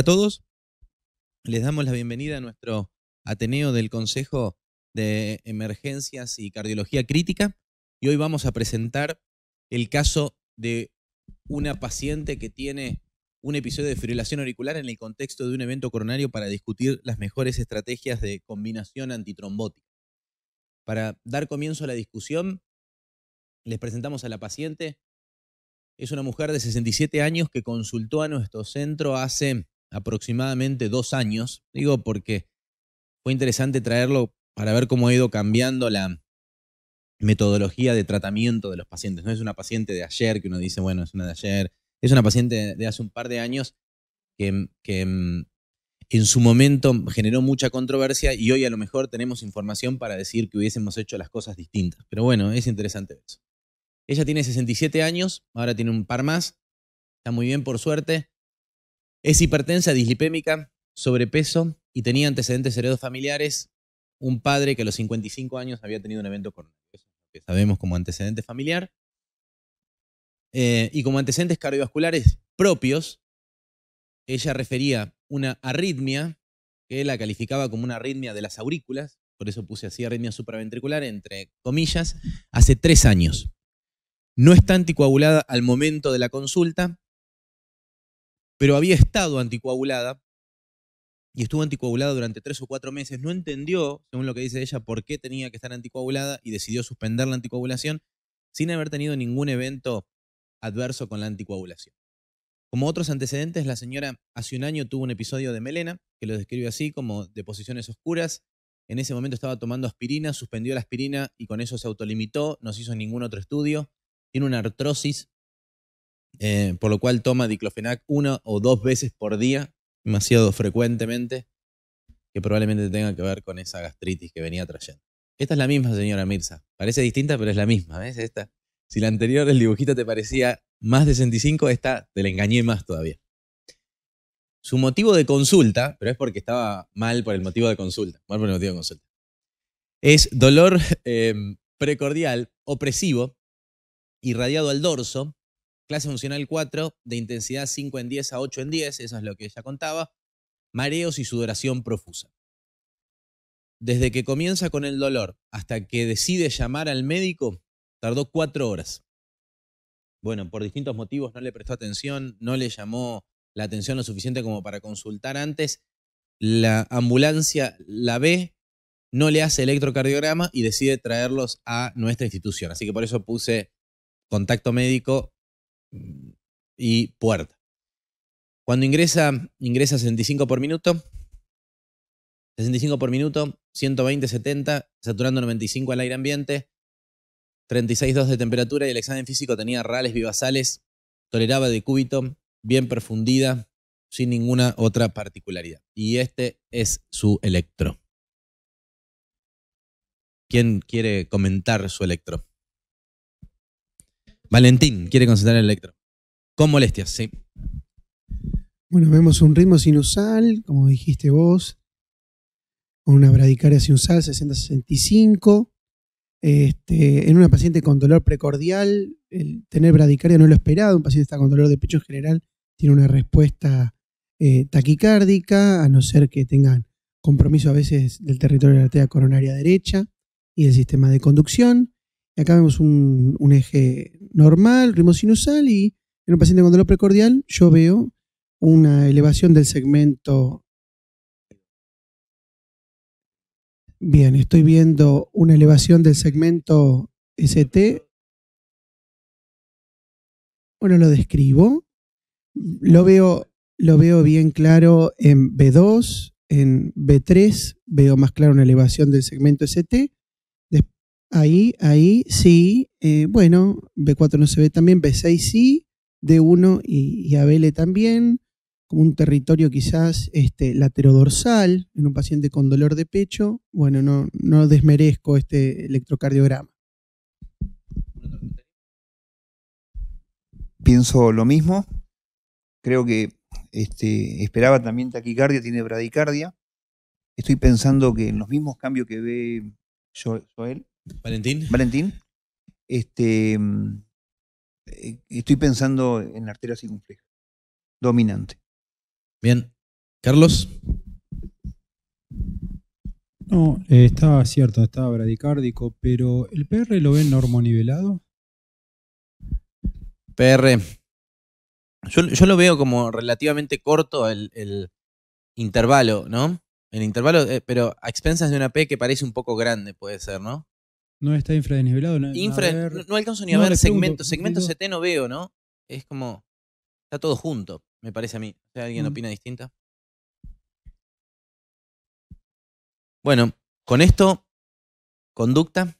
a todos. Les damos la bienvenida a nuestro Ateneo del Consejo de Emergencias y Cardiología Crítica. Y hoy vamos a presentar el caso de una paciente que tiene un episodio de fibrilación auricular en el contexto de un evento coronario para discutir las mejores estrategias de combinación antitrombótica. Para dar comienzo a la discusión, les presentamos a la paciente. Es una mujer de 67 años que consultó a nuestro centro hace aproximadamente dos años. Digo porque fue interesante traerlo para ver cómo ha ido cambiando la metodología de tratamiento de los pacientes. No es una paciente de ayer que uno dice, bueno, es una de ayer. Es una paciente de hace un par de años que, que mm, en su momento generó mucha controversia y hoy a lo mejor tenemos información para decir que hubiésemos hecho las cosas distintas. Pero bueno, es interesante eso. Ella tiene 67 años, ahora tiene un par más, está muy bien por suerte, es hipertensa, dislipémica, sobrepeso y tenía antecedentes heredos familiares. Un padre que a los 55 años había tenido un evento coronario, que sabemos como antecedente familiar. Eh, y como antecedentes cardiovasculares propios, ella refería una arritmia, que la calificaba como una arritmia de las aurículas, por eso puse así arritmia supraventricular, entre comillas, hace tres años. No está anticoagulada al momento de la consulta, pero había estado anticoagulada y estuvo anticoagulada durante tres o cuatro meses. No entendió, según lo que dice ella, por qué tenía que estar anticoagulada y decidió suspender la anticoagulación sin haber tenido ningún evento adverso con la anticoagulación. Como otros antecedentes, la señora hace un año tuvo un episodio de melena, que lo describe así como de posiciones oscuras. En ese momento estaba tomando aspirina, suspendió la aspirina y con eso se autolimitó, no se hizo ningún otro estudio. Tiene una artrosis eh, por lo cual toma diclofenac una o dos veces por día, demasiado frecuentemente, que probablemente tenga que ver con esa gastritis que venía trayendo. Esta es la misma, señora Mirza. Parece distinta, pero es la misma. Esta. Si la anterior, el dibujito, te parecía más de 65, esta te la engañé más todavía. Su motivo de consulta, pero es porque estaba mal por el motivo de consulta, mal por el motivo de consulta, es dolor eh, precordial, opresivo, irradiado al dorso, Clase funcional 4, de intensidad 5 en 10 a 8 en 10, eso es lo que ella contaba. Mareos y sudoración profusa. Desde que comienza con el dolor hasta que decide llamar al médico, tardó cuatro horas. Bueno, por distintos motivos no le prestó atención, no le llamó la atención lo suficiente como para consultar antes. La ambulancia la ve, no le hace electrocardiograma y decide traerlos a nuestra institución. Así que por eso puse contacto médico y puerta. Cuando ingresa, ingresa 65 por minuto. 65 por minuto, 120, 70, saturando 95 al aire ambiente, 36,2 de temperatura y el examen físico tenía rales vivasales, toleraba de cúbito, bien perfundida, sin ninguna otra particularidad. Y este es su electro. ¿Quién quiere comentar su electro? Valentín quiere concentrar el Electro. Con molestias, sí. Bueno, vemos un ritmo sinusal, como dijiste vos, con una bradicaria sinusal 60-65. Este, en una paciente con dolor precordial, el tener bradicaria no es lo esperado. Un paciente está con dolor de pecho en general, tiene una respuesta eh, taquicárdica, a no ser que tengan compromiso a veces del territorio de la arteria coronaria derecha y del sistema de conducción. Y acá vemos un eje normal, ritmo sinusal, y en un paciente con dolor precordial yo veo una elevación del segmento. Bien, estoy viendo una elevación del segmento ST. Bueno, lo describo. Lo veo, lo veo bien claro en B2, en B3 veo más claro una elevación del segmento ST Ahí, ahí sí. Eh, bueno, B4 no se ve también, B6 sí, D1 y, ABL también, como un territorio quizás este, laterodorsal en un paciente con dolor de pecho. Bueno, no, desmerezco este electrocardiograma. Pienso lo mismo. Creo que este, esperaba también taquicardia, tiene bradicardia. Estoy pensando que en los mismos cambios que ve Joel, Valentín. Valentín. Este, eh, estoy pensando en la arteria circunfleja. Dominante. Bien. Carlos. No, eh, estaba cierto, estaba bradicárdico, pero ¿el PR lo ven normonivelado? PR. Yo, yo, lo veo como relativamente corto el, intervalo, ¿no? El intervalo, eh, pero a expensas de una P que parece un poco grande, puede ser, ¿no? No está No, Infra, no alcanzo ni a ver segmentos. Segmento CT e no veo, ¿no? Es como. Está todo junto, me parece a mí. O sea, ¿Alguien mm. opina distinta? Bueno, con esto, conducta.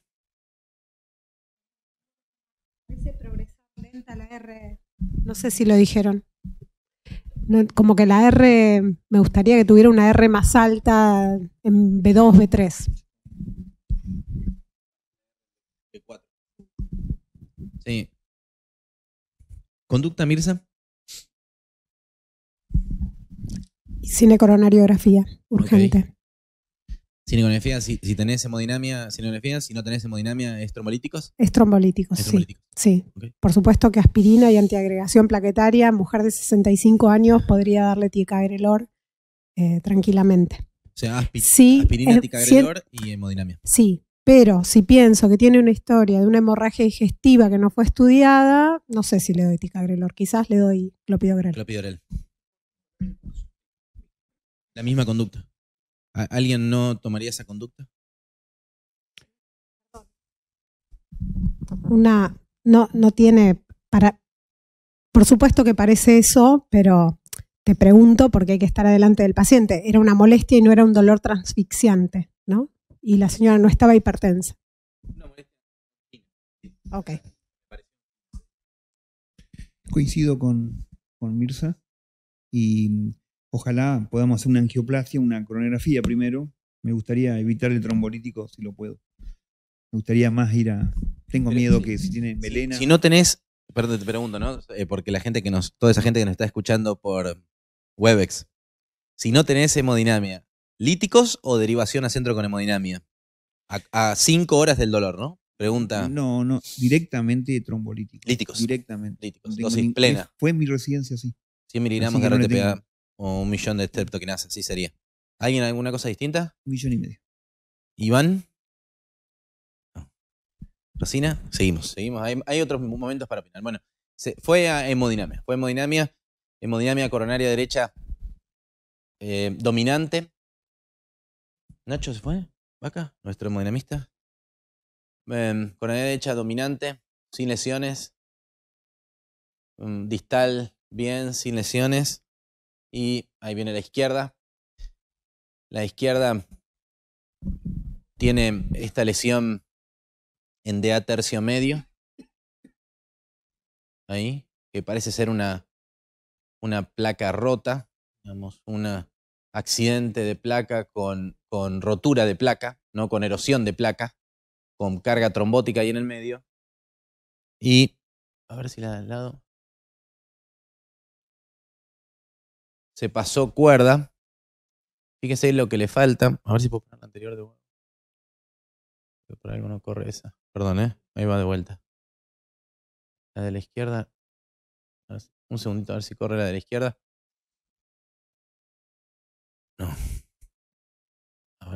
Parece progresar lenta R. No sé si lo dijeron. como que la R, me gustaría que tuviera una R más alta en B2, B3. Sí. ¿Conducta, Mirza? Cinecoronariografía, urgente. Cinecoronariografía, si, tenés hemodinamia, si no tenés hemodinamia, ¿es trombolíticos? Es trombolíticos, sí. sí. Por supuesto que aspirina y antiagregación plaquetaria, mujer de 65 años podría darle ticagrelor eh, tranquilamente. O sea, aspirina, ticagrelor y hemodinamia. Sí, pero si pienso que tiene una historia de una hemorragia digestiva que no fue estudiada, no sé si le doy ticagrelor, quizás le doy clopidogrel. Clopidogrel. La misma conducta. ¿Alguien no tomaría esa conducta? Una no no tiene para por supuesto que parece eso, pero te pregunto porque hay que estar adelante del paciente. Era una molestia y no era un dolor transfixiante, ¿no? y la señora no estaba hipertensa. Ok. Coincido con, con Mirza y mm, ojalá podamos hacer una angioplastia, una cronografía primero. Me gustaría evitar el trombolítico si lo puedo. Me gustaría más ir a. Tengo miedo que si tiene melena. Si, no tenés, perdón, te pregunto, ¿no? Eh, porque la gente que nos, toda esa gente que nos está escuchando por Webex, si no tenés hemodinamia, ¿Líticos o derivación a centro con hemodinamia? A, cinco horas del dolor, ¿no? Pregunta. No, no, directamente trombolíticos. Líticos. Directamente. Líticos. Dosis plena. Fue mi residencia, sí. 100 miligramos de RTPA o un millón de streptoquinasa, sí sería. ¿Alguien alguna cosa distinta? Un millón y medio. ¿Iván? ¿Rosina? Seguimos, seguimos. Hay, otros momentos para opinar. Bueno, fue a hemodinamia. Fue hemodinamia, hemodinamia coronaria derecha eh, dominante. Nacho se fue. Vaca, nuestro hemodinamista. Por em, con la derecha dominante, sin lesiones. Em, distal, bien, sin lesiones. Y ahí viene la izquierda. La izquierda tiene esta lesión en DA tercio medio. Ahí, que parece ser una, una placa rota, digamos, una, accidente de placa con, con rotura de placa, ¿no? con erosión de placa, con carga trombótica ahí en el medio. Y a ver si la al lado. Se pasó cuerda. Fíjense lo que le falta. A ver si puedo poner la anterior de vuelta. Por algo no corre esa. Perdón, ¿eh? Ahí va de vuelta. La de la izquierda. Un segundito a ver si corre la de la izquierda.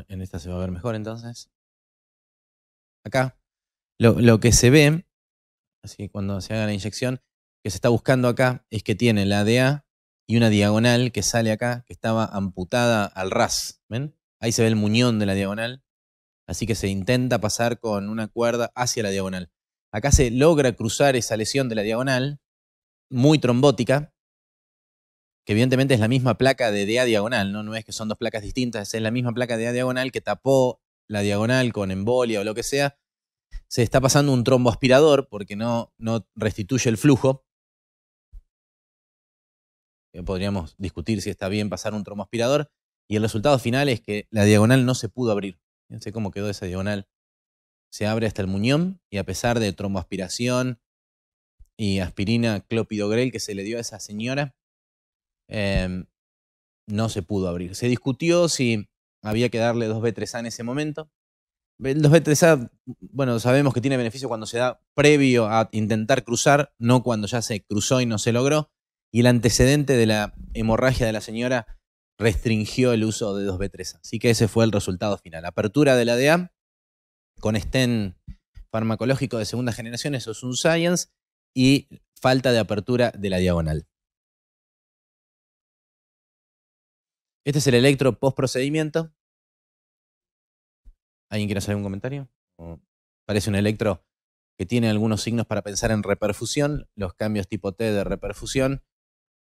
en esta se va a ver mejor entonces. Acá, lo, que se ve, así cuando se haga la inyección, que se está buscando acá es que tiene la ADA y una diagonal que sale acá, que estaba amputada al ras. ¿Ven? Ahí se ve el muñón de la diagonal. Así que se intenta pasar con una cuerda hacia la diagonal. Acá se logra cruzar esa lesión de la diagonal, muy trombótica, que evidentemente es la misma placa de DA diagonal, ¿no? es que son dos placas distintas, es la misma placa de DA diagonal que tapó la diagonal con embolia o lo que sea, se está pasando un tromboaspirador porque no, no restituye el flujo. Eh, podríamos discutir si está bien pasar un tromboaspirador, y el resultado final es que la diagonal no se pudo abrir. Fíjense cómo quedó esa diagonal. Se abre hasta el muñón y a pesar de tromboaspiración y aspirina clopidogrel que se le dio a esa señora, Em, no se pudo abrir. Se discutió si había que darle 2B3A en ese momento. El 2B3A, bueno, sabemos que tiene beneficio cuando se da previo a intentar cruzar, no cuando ya se cruzó y no se logró. Y el antecedente de la hemorragia de la señora restringió el uso de 2B3A. Así que ese fue el resultado final. Apertura de la DEA con estén farmacológico de segunda generación, eso es un science, y falta de apertura de la diagonal. Este es el electro post procedimiento. ¿Alguien quiere hacer algún comentario? parece un electro que tiene algunos signos para pensar en reperfusión, los cambios tipo T de reperfusión,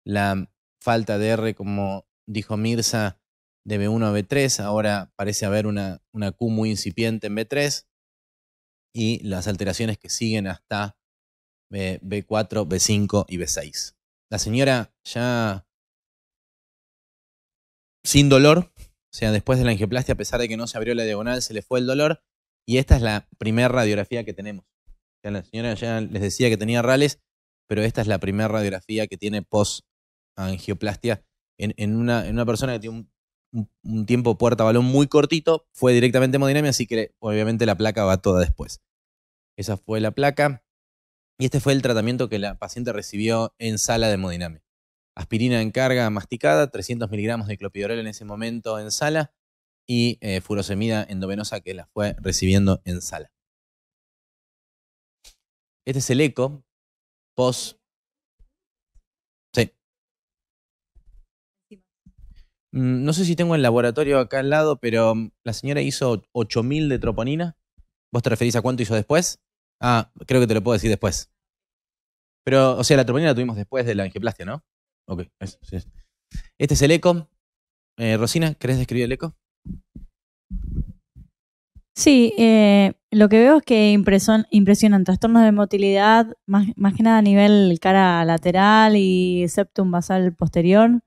la falta de R, como dijo Mirza, de B1 a B3, ahora parece haber una, una Q muy incipiente en B3, y las alteraciones que siguen hasta B, 4 B5 y B6. La señora ya sin dolor, o sea, después de la angioplastia, a pesar de que no se abrió la diagonal, se le fue el dolor. Y esta es la primera radiografía que tenemos. la señora ya les decía que tenía rales, pero esta es la primera radiografía que tiene post-angioplastia en, una, persona que tiene un un, tiempo puerta balón muy cortito, fue directamente hemodinamia, así que obviamente la placa va toda después. Esa fue la placa. Y este fue el tratamiento que la paciente recibió en sala de hemodinamia aspirina en carga masticada, 300 miligramos de clopidogrel en ese momento en sala y eh, furosemida endovenosa que la fue recibiendo en sala. Este es el eco post. Sí. Mm, no sé si tengo el laboratorio acá al lado, pero mm, la señora hizo 8000 de troponina. ¿Vos te referís a cuánto hizo después? Ah, creo que te lo puedo decir después. Pero, o sea, la troponina la tuvimos después de la angioplastia, ¿no? Ok, Este es el eco. Eh, Rosina, ¿querés describir el eco? Sí, eh, lo que veo es que impresionan trastornos de motilidad, más, que nada a nivel cara lateral y septum basal posterior,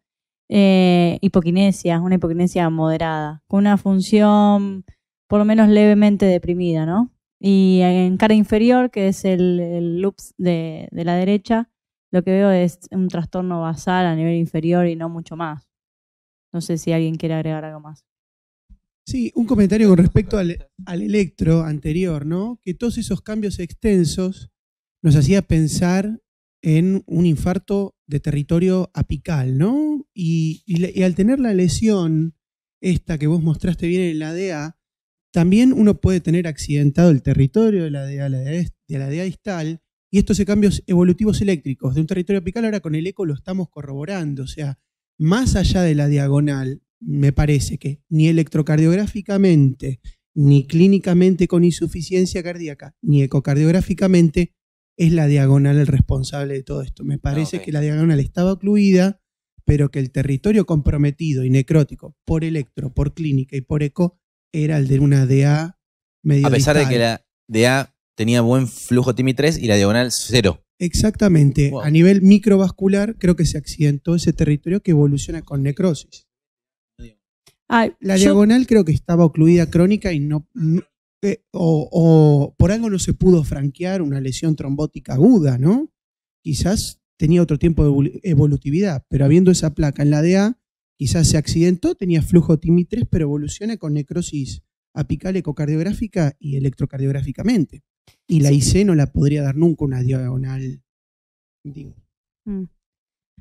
eh, hipoquinesia, una hipoquinesia moderada, con una función por lo menos levemente deprimida, ¿no? Y en cara inferior, que es el, el loops de la derecha, lo que veo es un trastorno basal a nivel inferior y no mucho más. No sé si alguien quiere agregar algo más. Sí, un comentario con respecto al, electro anterior, ¿no? Que todos esos cambios extensos nos hacía pensar en un infarto de territorio apical, ¿no? Y, al tener la lesión, esta que vos mostraste bien en la DEA, también uno puede tener accidentado el territorio de la la de la DEA distal, y estos cambios evolutivos eléctricos de un territorio apical, ahora con el eco lo estamos corroborando. O sea, más allá de la diagonal, me parece que ni electrocardiográficamente, ni clínicamente con insuficiencia cardíaca, ni ecocardiográficamente, es la diagonal el responsable de todo esto. Me parece que la diagonal estaba ocluida, pero que el territorio comprometido y necrótico por electro, por clínica y por eco era el de una DA medio. A pesar de que la DA tenía buen flujo TIMI3 y la diagonal cero. Exactamente. A nivel microvascular, creo que se accidentó ese territorio que evoluciona con necrosis. la diagonal creo que estaba ocluida crónica y no. Eh, o, por algo no se pudo franquear una lesión trombótica aguda, ¿no? Quizás tenía otro tiempo de evolutividad, pero habiendo esa placa en la DA, quizás se accidentó, tenía flujo TIMI3, pero evoluciona con necrosis apical ecocardiográfica y electrocardiográficamente. Y la IC no la podría dar nunca una diagonal. Mm.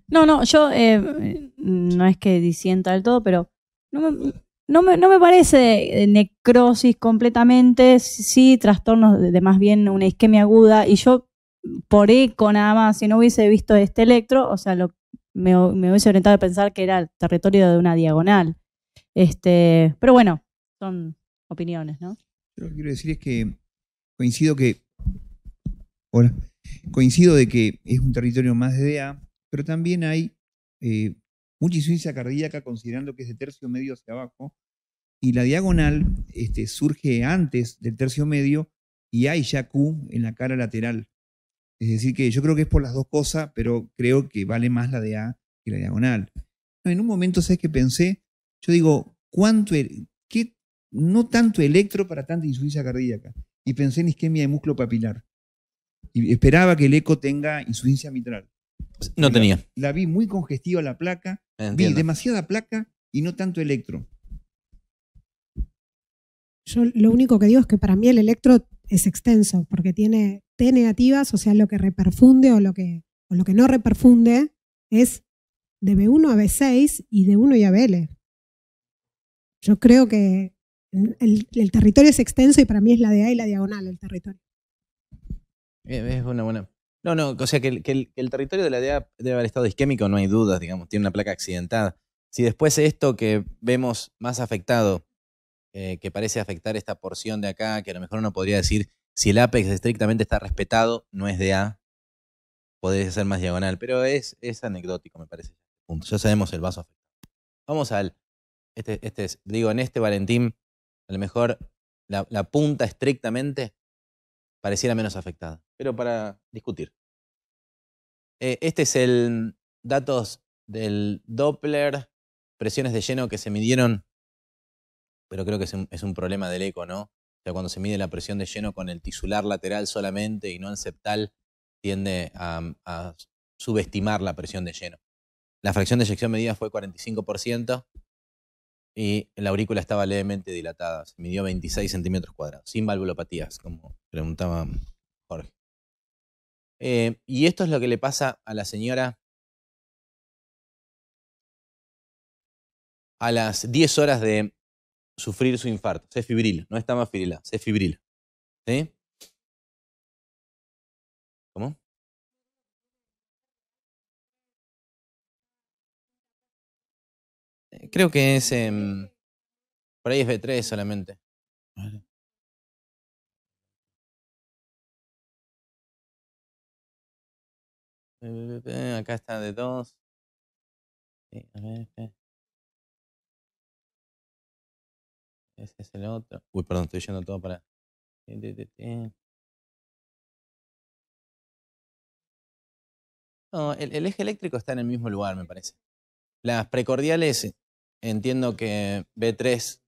No, no, yo eh, no es que disienta del todo, pero no me, no me, no me parece eh, necrosis completamente, sí trastornos de, más bien una isquemia aguda. Y yo, por eco nada más, si no hubiese visto este electro, o sea, me, hubiese orientado a pensar que era el territorio de una diagonal. Este, pero bueno, son opiniones, ¿no? Lo que quiero decir es que coincido que. Coincido de que es un territorio más de DA, pero también hay eh, mucha insuficiencia cardíaca, considerando que es de tercio medio hacia abajo, y la diagonal este, surge antes del tercio medio y hay ya Q en la cara lateral. Es decir, que yo creo que es por las dos cosas, pero creo que vale más la de A que la diagonal. En un momento, ¿sabes que pensé? Yo digo, ¿cuánto, qué, no tanto electro para tanta insuficiencia cardíaca? y pensé en isquemia de músculo papilar. Y esperaba que el eco tenga insuficiencia mitral. No tenía. La, vi muy congestiva la placa, vi demasiada placa y no tanto electro. Yo lo único que digo es que para mí el electro es extenso, porque tiene T negativas, o sea, lo que reperfunde o lo que, o lo que no reperfunde es de B1 a B6 y de 1 y a BL. Yo creo que el, territorio es extenso y para mí es la A y la diagonal el territorio. Eh, es una buena. No, no, o sea que el, territorio de la DA debe haber estado isquémico, no hay dudas, digamos, tiene una placa accidentada. Si después esto que vemos más afectado, eh, que parece afectar esta porción de acá, que a lo mejor uno podría decir, si el apex estrictamente está respetado, no es de A podría ser más diagonal, pero es, anecdótico, me parece. Ya sabemos el vaso afectado. Vamos al. Este, este digo, en este Valentín a lo mejor la, punta estrictamente pareciera menos afectada. Pero para discutir. Eh, este es el datos del Doppler, presiones de lleno que se midieron, pero creo que es un, problema del eco, ¿no? O sea, cuando se mide la presión de lleno con el tisular lateral solamente y no en septal, tiende a, a subestimar la presión de lleno. La fracción de eyección medida fue 45%, y la aurícula estaba levemente dilatada, se midió 26 centímetros cuadrados, sin valvulopatías, como preguntaba Jorge. Eh, y esto es lo que le pasa a la señora a las 10 horas de sufrir su infarto. Se fibrila, no está más fibrila, se fibrila. ¿Sí? ¿Cómo? Creo que es. por ahí es B3 solamente. Acá está de 2. Ese es el otro. Uy, perdón, estoy yendo todo para. No, el, el eje eléctrico está en el mismo lugar, me parece. Las precordiales entiendo que B3,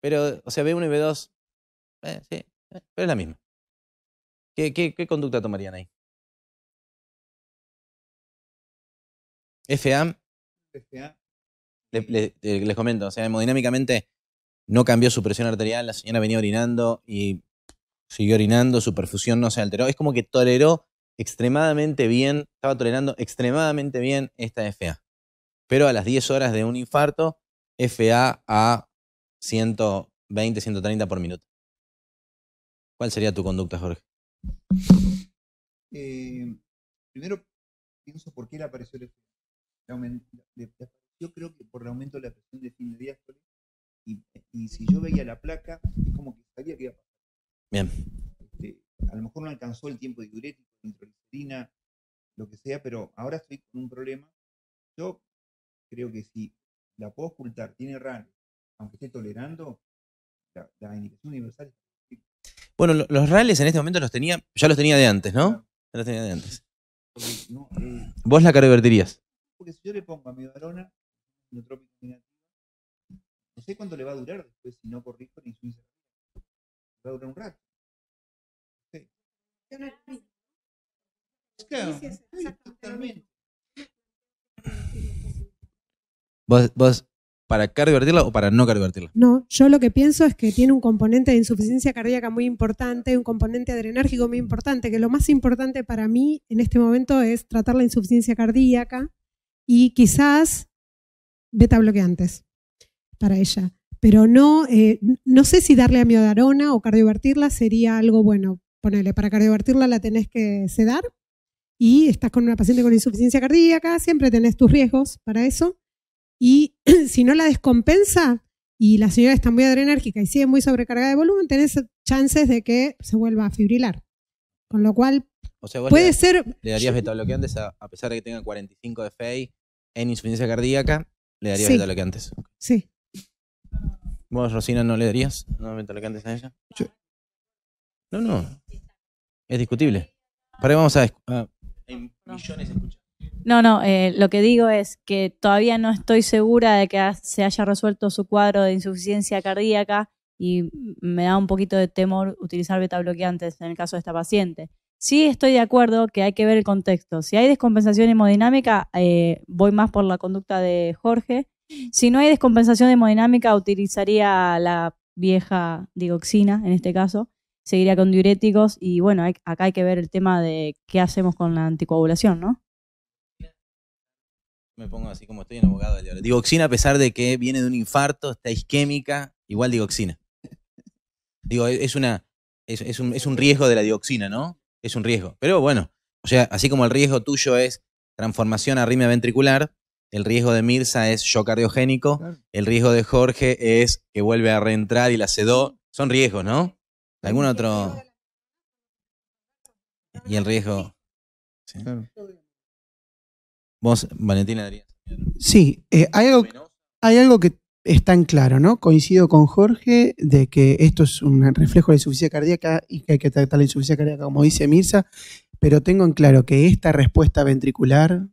pero, o sea, B1 y B2, eh, sí, eh, pero es la misma. ¿Qué, conducta tomarían ahí? FA. Les, eh, les comento, o sea, hemodinámicamente no cambió su presión arterial, la señora venía orinando y siguió orinando, su perfusión no se alteró. Es como que toleró extremadamente bien, estaba tolerando extremadamente bien esta FA. Pero a las 10 horas de un infarto, FA a 120, 130 por minuto. ¿Cuál sería tu conducta, Jorge? Eh, primero pienso por qué le apareció el FA. Yo creo que por el aumento de la presión de fin de Y, si yo veía la placa, es como que sabía que iba a pasar. Bien. Este, a lo mejor no alcanzó el tiempo de diurético, nitroglicerina, lo que sea, pero ahora estoy con un problema. Yo creo que si la puedo ocultar, tiene rango, aunque esté tolerando, la, indicación universal. Bueno, los rales en este momento los tenía, ya los tenía de antes, ¿no? Ya los tenía de antes. Eh, Vos la carevertirías. Porque si yo le pongo a mi varona, no sé cuánto le va a durar después si no corrijo ni su Va a durar un rato. Sí. Claro. Sí, sí, totalmente. ¿Vos, para cardiovertirla o para no cardiovertirla? No, yo lo que pienso es que tiene un componente de insuficiencia cardíaca muy importante, un componente adrenérgico muy importante, que lo más importante para mí en este momento es tratar la insuficiencia cardíaca y quizás beta bloqueantes para ella. Pero no, eh, no sé si darle amiodarona o cardiovertirla sería algo bueno. ponerle. para cardiovertirla la tenés que sedar y estás con una paciente con insuficiencia cardíaca, siempre tenés tus riesgos para eso y si no la descompensa y la señora está muy adrenérgica y sigue muy sobrecargada de volumen, tenés chances de que se vuelva a fibrilar. Con lo cual, puede ser... Le darías metabloqueantes a, a pesar de que tenga 45 de FEI en insuficiencia cardíaca, le darías sí. antes? Sí. ¿Vos, Rosina, no le darías no, bloqueantes a ella? No, no. Es discutible. Pero vamos a... hay millones de no, no, eh, lo que digo es que todavía no estoy segura de que se haya resuelto su cuadro de insuficiencia cardíaca y me da un poquito de temor utilizar beta bloqueantes en el caso de esta paciente. Sí estoy de acuerdo que hay que ver el contexto. Si hay descompensación hemodinámica, eh, voy más por la conducta de Jorge. Si no hay descompensación hemodinámica, utilizaría la vieja digoxina en este caso. Seguiría con diuréticos y bueno, acá hay que ver el tema de qué hacemos con la anticoagulación, ¿no? me pongo así como estoy en abogado de Digoxina, a pesar de que viene de un infarto, está isquémica, igual digoxina. Digo, es una. Es, un, es un riesgo de la dioxina, ¿no? Es un riesgo. Pero bueno, o sea, así como el riesgo tuyo es transformación arritmia ventricular, el riesgo de Mirza es yo cardiogénico, el riesgo de Jorge es que vuelve a reentrar y la sedó. Son riesgos, ¿no? ¿Algún otro? Y el riesgo. Valentina, Sí, eh, hay, algo, que está en claro, ¿no? Coincido con Jorge de que esto es un reflejo de la insuficiencia cardíaca y que hay que tratar la insuficiencia cardíaca, como dice Mirza, pero tengo en claro que esta respuesta ventricular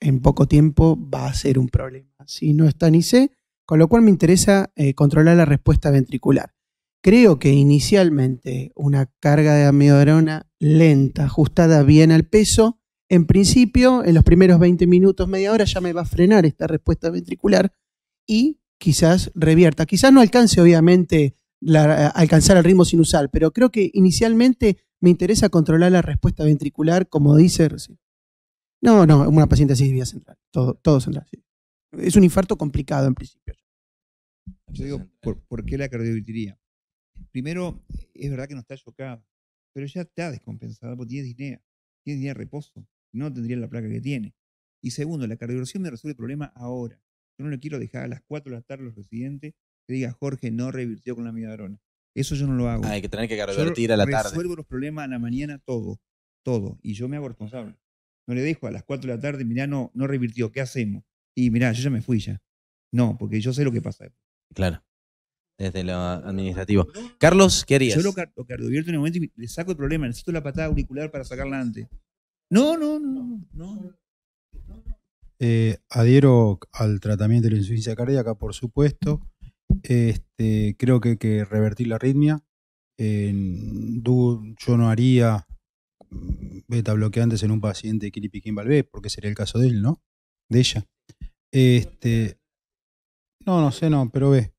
en poco tiempo va a ser un problema. Si no está ni sé, con lo cual me interesa eh, controlar la respuesta ventricular. Creo que inicialmente una carga de amiodarona lenta, ajustada bien al peso, en principio, en los primeros 20 minutos, media hora, ya me va a frenar esta respuesta ventricular y quizás revierta. Quizás no alcance, obviamente, alcanzar el ritmo sinusal, pero creo que inicialmente me interesa controlar la respuesta ventricular, como dice No, no, una paciente así vía central, todo, todo central. Sí. Es un infarto complicado en principio. Yo digo, ¿por, qué la cardiovertiría? Primero, es verdad que no está chocada, pero ya está descompensada porque tiene disnea, tiene de reposo no tendría la placa que tiene. Y segundo, la cardioversión me resuelve el problema ahora. Yo no le quiero dejar a las 4 de la tarde los residentes que diga Jorge no revirtió con la Arona. Eso yo no lo hago. hay que tener que revertir a la tarde. tarde. Resuelvo los problemas a la mañana todo, todo. Y yo me hago responsable. No le dejo a las 4 de la tarde, mirá, no, no revirtió, ¿qué hacemos? Y mirá, yo ya me fui ya. No, porque yo sé lo que pasa. Claro. Desde lo administrativo. Carlos, ¿qué harías? Yo lo, lo en el momento y le saco el problema. Necesito la patada auricular para sacarla antes. No, no, no, no. Eh, adhiero al tratamiento de la insuficiencia cardíaca, por supuesto. Este, creo que hay que revertir la arritmia. yo no haría beta bloqueantes en un paciente Kiripiquín Valvé, porque sería el caso de él, ¿no? De ella. Este, no, no sé, no, pero ve.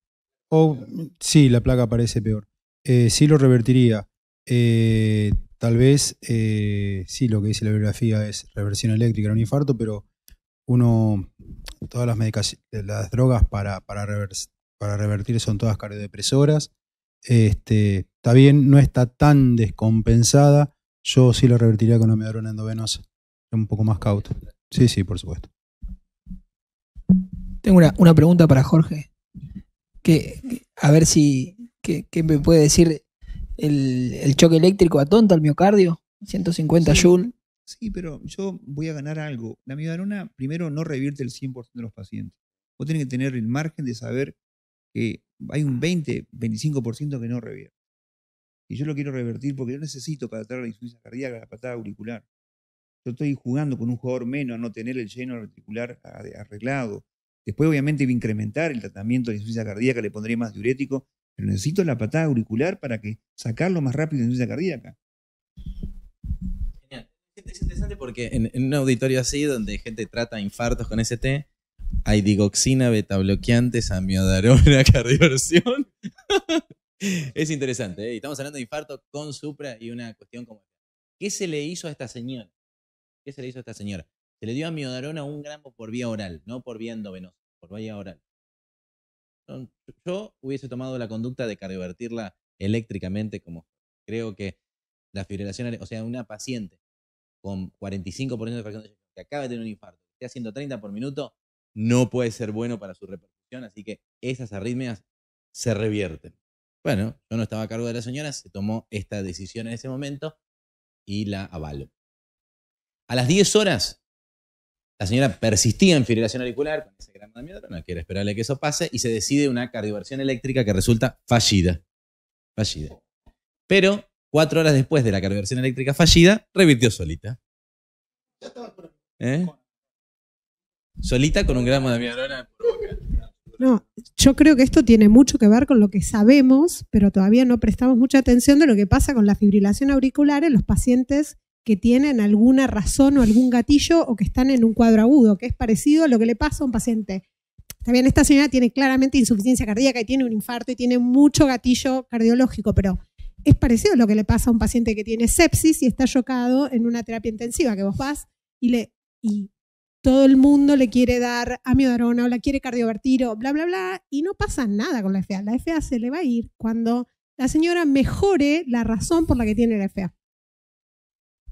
O sí, la placa parece peor. Eh, sí lo revertiría. Eh, Tal vez, eh, sí, lo que dice la biografía es reversión eléctrica en un infarto, pero uno, todas las, eh, las drogas para, revertir son todas cardiodepresoras. Este, está bien, no está tan descompensada. Yo sí lo revertiría con una endovenosa. Un poco más cauto. Sí, sí, por supuesto. Tengo una, pregunta para Jorge. Que, a ver si me puede decir el, choque eléctrico atonta al miocardio, 150 sí, Sí, pero yo voy a ganar algo. La miodarona, primero, no revierte el 100% de los pacientes. Vos tenés que tener el margen de saber que hay un 20, 25% que no revierte. Y yo lo quiero revertir porque yo necesito para tratar la insuficiencia cardíaca, la patada auricular. Yo estoy jugando con un jugador menos a no tener el lleno articular arreglado. Después, obviamente, iba a incrementar el tratamiento de la insuficiencia cardíaca, le pondría más diurético pero necesito la patada auricular para que sacarlo más rápido de insuficiencia cardíaca. Genial. Es interesante porque en, un auditorio así, donde gente trata infartos con ST, hay digoxina, bloqueantes, amiodarona, cardioversión. es interesante. ¿eh? Estamos hablando de infarto con supra y una cuestión como... ¿Qué se le hizo a esta señora? ¿Qué se le hizo a esta señora? Se le dio amiodarona un gramo por vía oral, no por vía endovenosa, por vía oral. Yo hubiese tomado la conducta de cardiovertirla eléctricamente, como creo que la fibrilación, o sea, una paciente con 45% de fracción de que acaba de tener un infarto, que esté haciendo 30 por minuto, no puede ser bueno para su repercusión, así que esas arritmias se revierten. Bueno, yo no estaba a cargo de la señora, se tomó esta decisión en ese momento y la avalo. A las 10 horas la señora persistía en fibrilación auricular con ese gramo de miedo, quiere esperarle que eso pase y se decide una cardioversión eléctrica que resulta fallida. Fallida. Pero cuatro horas después de la cardioversión eléctrica fallida, revirtió solita. ¿Eh? Solita con un gramo de amiodarona no, yo creo que esto tiene mucho que ver con lo que sabemos, pero todavía no prestamos mucha atención de lo que pasa con la fibrilación auricular en los pacientes que tienen alguna razón o algún gatillo o que están en un cuadro agudo, que es parecido a lo que le pasa a un paciente. También esta señora tiene claramente insuficiencia cardíaca y tiene un infarto y tiene mucho gatillo cardiológico, pero es parecido a lo que le pasa a un paciente que tiene sepsis y está chocado en una terapia intensiva, que vos vas y, le, y todo el mundo le quiere dar amiodarona o la quiere cardiovertir o bla, bla, bla, y no pasa nada con la FA. La FA se le va a ir cuando la señora mejore la razón por la que tiene la FA.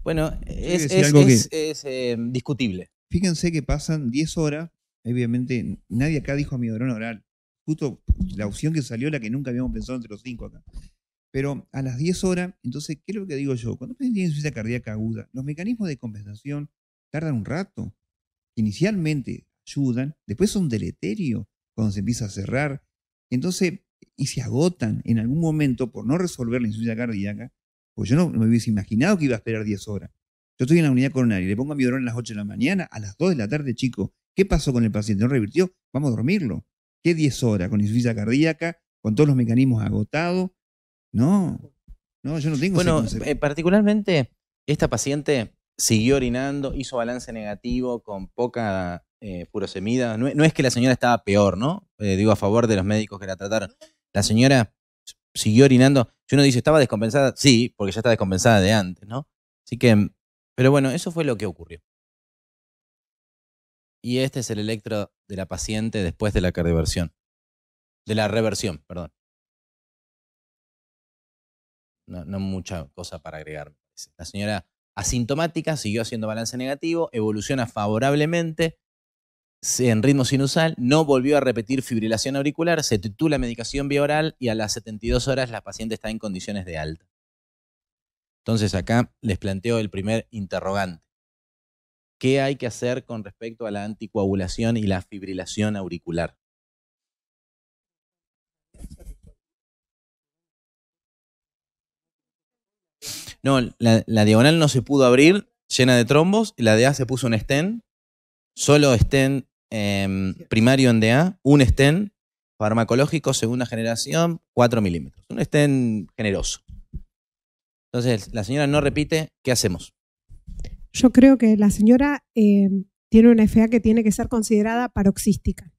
Bueno, es, es, algo es, es discutible. Fíjense que pasan 10 horas, obviamente nadie acá dijo amiodarona oral. Justo la opción que salió, la que nunca habíamos pensado entre los cinco acá. Pero a las 10 horas, entonces, ¿qué es lo que digo yo? Cuando ustedes tienen insuficiencia cardíaca aguda, los mecanismos de compensación tardan un rato. Inicialmente ayudan, después son deleterio cuando se empieza a cerrar. Entonces, y se agotan en algún momento por no resolver la insuficiencia cardíaca, pues yo no me hubiese imaginado que iba a esperar 10 horas. Yo estoy en la unidad coronaria, le pongo a mi dron a las 8 de la mañana, a las 2 de la tarde, chico. ¿Qué pasó con el paciente? ¿No revirtió? Vamos a dormirlo. ¿Qué 10 horas? Con insuficiencia cardíaca, con todos los mecanismos agotados. No, no, yo no tengo Bueno, eh, particularmente, esta paciente siguió orinando, hizo balance negativo con poca purosemida. Eh, furosemida. No, es que la señora estaba peor, ¿no? Eh, digo a favor de los médicos que la trataron. La señora siguió orinando. Si uno dice, ¿estaba descompensada? Sí, porque ya está descompensada de antes, ¿no? Así que, pero bueno, eso fue lo que ocurrió. Y este es el electro de la paciente después de la cardioversión. De la reversión, perdón. No, no mucha cosa para agregar. La señora asintomática siguió haciendo balance negativo, evoluciona favorablemente en ritmo sinusal, no volvió a repetir fibrilación auricular, se titula medicación vía oral y a las 72 horas la paciente está en condiciones de alta. Entonces acá les planteo el primer interrogante. ¿Qué hay que hacer con respecto a la anticoagulación y la fibrilación auricular? No, la, diagonal no se pudo abrir, llena de trombos, la A se puso un estén, solo estén Em, primario en DA, un estén farmacológico segunda generación, 4 milímetros. Un estén generoso. Entonces, la señora no repite, ¿qué hacemos? Yo creo que la señora em, tiene una FA que tiene que ser considerada paroxística.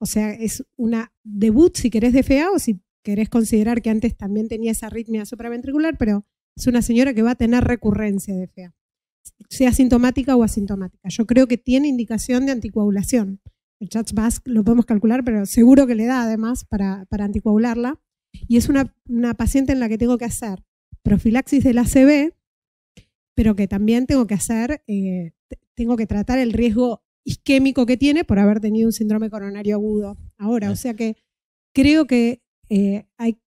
O sea, es una debut si querés de FEA o si querés considerar que antes también tenía esa arritmia supraventricular, pero es una señora que va a tener recurrencia de FEA sea sintomática o asintomática. Yo creo que tiene indicación de anticoagulación. El chatz bask lo podemos calcular, pero seguro que le da además para, para anticoagularla. Y es una, paciente en la que tengo que hacer profilaxis del ACV, pero que también tengo que hacer, eh, tengo que tratar el riesgo isquémico que tiene por haber tenido un síndrome coronario agudo ahora. O sea que creo que eh, hay,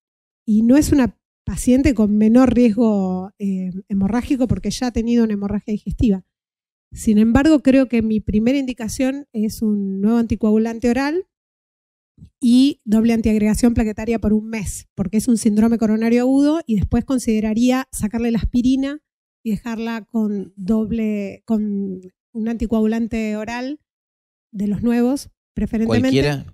y no es una paciente con menor riesgo eh, hemorrágico porque ya ha tenido una hemorragia digestiva. Sin embargo, creo que mi primera indicación es un nuevo anticoagulante oral y doble antiagregación plaquetaria por un mes, porque es un síndrome coronario agudo y después consideraría sacarle la aspirina y dejarla con doble con un anticoagulante oral de los nuevos, preferentemente.